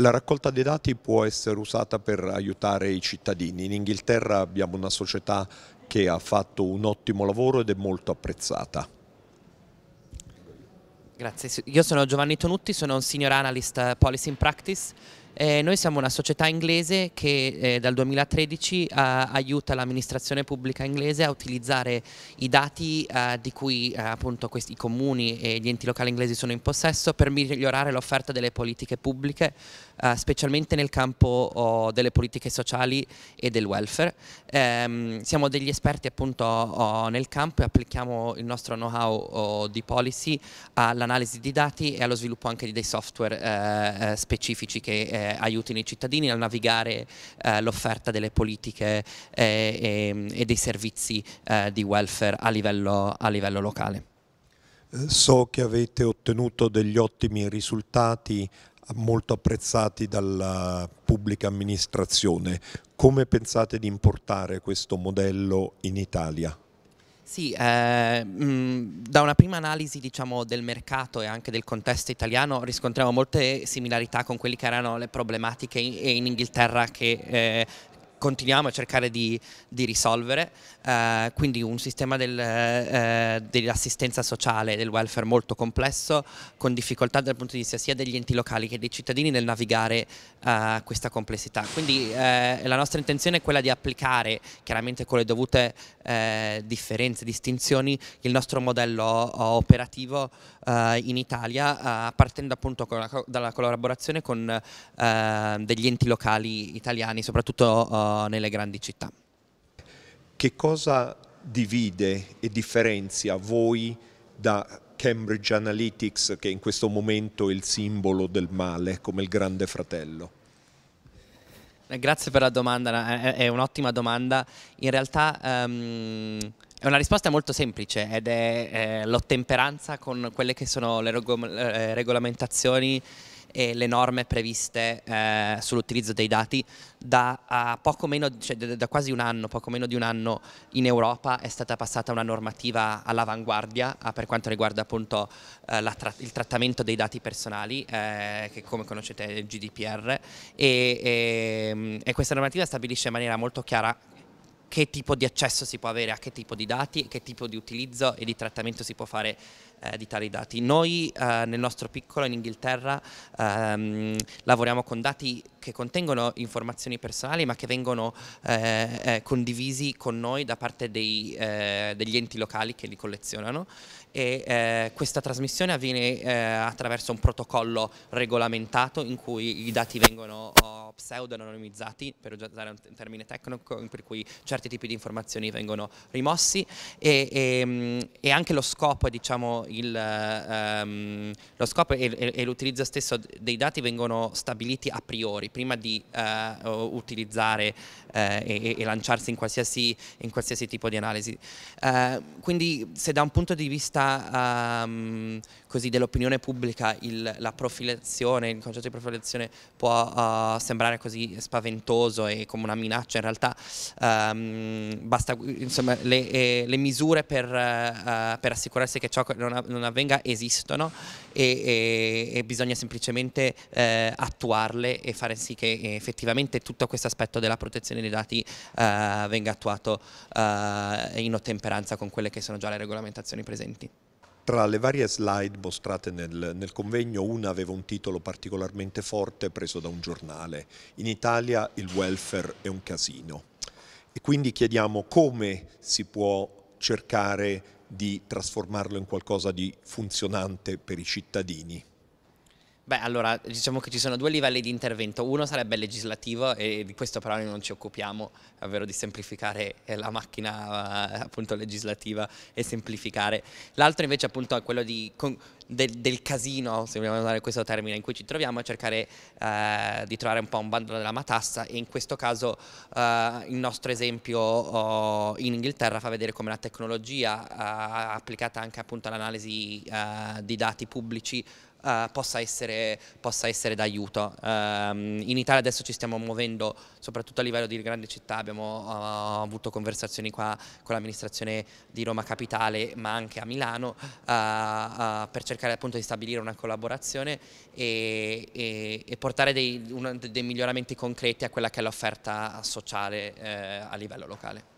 la raccolta dei dati può essere usata per aiutare i cittadini. In Inghilterra abbiamo una società che ha fatto un ottimo lavoro ed è molto apprezzata. Grazie, io sono Giovanni Tonutti, sono un Senior Analyst eh, Policy in Practice eh, noi siamo una società inglese che eh, dal 2013 eh, aiuta l'amministrazione pubblica inglese a utilizzare i dati eh, di cui eh, appunto questi, comuni e gli enti locali inglesi sono in possesso per migliorare l'offerta delle politiche pubbliche, eh, specialmente nel campo oh, delle politiche sociali e del welfare. Ehm, siamo degli esperti appunto oh, nel campo e applichiamo il nostro know-how oh, di policy all'analisi di dati e allo sviluppo anche dei software specifici che eh, aiutino i cittadini a navigare eh, l'offerta delle politiche eh, e, e, dei servizi eh, di welfare a livello, a livello locale. So che avete ottenuto degli ottimi risultati eh, molto apprezzati dalla pubblica amministrazione. Come pensate di importare questo modello in Italia? Sì, eh, mh, da una prima analisi diciamo, del mercato e anche del contesto italiano riscontriamo molte similarità con quelle che erano le problematiche in, in Inghilterra che, eh, continuiamo a cercare di, di risolvere, eh, quindi un sistema del, eh, dell'assistenza sociale, e del welfare molto complesso, con difficoltà dal punto di vista sia degli enti locali che dei cittadini nel navigare eh, questa complessità. Quindi eh, la nostra intenzione è quella di applicare, chiaramente con le dovute eh, differenze, distinzioni, il nostro modello eh, operativo in Italia, partendo appunto con la, dalla collaborazione con degli enti locali italiani, soprattutto nelle grandi città. Che cosa divide e differenzia voi da Cambridge Analytics, che in questo momento è il simbolo del male, come il grande fratello? Eh, grazie per la domanda, è un'ottima domanda. In realtà um, è una risposta molto semplice ed è, è l'ottemperanza con quelle che sono le eh, regolamentazioni e le norme previste eh, sull'utilizzo dei dati da, meno, cioè, da, quasi un anno, poco meno di un anno in Europa è stata passata una normativa all'avanguardia ah, per quanto riguarda appunto eh, tra il trattamento dei dati personali, eh, che come conoscete è il GDPR, e, e, ehm, e questa normativa stabilisce in maniera molto chiara che tipo di accesso si può avere a che tipo di dati, che tipo di utilizzo e di trattamento si può fare eh, di tali dati. Noi eh, nel nostro piccolo in Inghilterra ehm, lavoriamo con dati che contengono informazioni personali ma che vengono eh, eh condivisi con noi da parte dei, eh, degli enti locali che li collezionano e eh, questa trasmissione avviene attraverso un protocollo regolamentato in cui i dati vengono oh, pseudo-anonimizzati, per usare un termine tecnico, per cui certi tipi di informazioni vengono rimossi e, e, ehm, e anche lo scopo è diciamo, il, ehm, lo scopo e, l'utilizzo stesso dei dati vengono stabiliti a priori, prima di eh, utilizzare eh, e, e, lanciarsi in qualsiasi, in qualsiasi, tipo di analisi. Eh, quindi se da un punto di vista ehm, dell'opinione pubblica il, la profilazione, il concetto di profilazione può uh, sembrare così spaventoso e come una minaccia, in realtà um, basta, insomma, le, eh, le misure per, uh, per assicurarsi che ciò non non, avvenga esistono e, e, e bisogna semplicemente eh, attuarle e fare sì che effettivamente tutto questo aspetto della protezione dei dati eh, venga attuato eh, in ottemperanza con quelle che sono già le regolamentazioni presenti. Tra le varie slide mostrate nel, nel, convegno, una aveva un titolo particolarmente forte preso da un giornale. In Italia il welfare è un casino. E quindi chiediamo come si può cercare di trasformarlo in qualcosa di funzionante per i cittadini. Beh, allora diciamo che ci sono due livelli di intervento. Uno sarebbe legislativo e di questo però noi non ci occupiamo, ovvero di semplificare eh, la macchina eh, appunto legislativa e semplificare. L'altro invece appunto è quello di, del, del, casino, se vogliamo usare questo termine, in cui ci troviamo, a cercare eh, di trovare un po' un bandolo della matassa e in questo caso eh, il nostro esempio oh, in Inghilterra fa vedere come la tecnologia eh, applicata anche appunto all'analisi eh, di dati pubblici eh, possa, essere, possa, essere, d'aiuto. Uh, in Italia adesso ci stiamo muovendo, soprattutto a livello di grande città, abbiamo uh, avuto conversazioni qua con l'amministrazione di Roma Capitale, ma anche a Milano, eh, per cercare appunto di stabilire una collaborazione e, e, e portare dei, una, dei, miglioramenti concreti a quella che è l'offerta sociale a livello locale.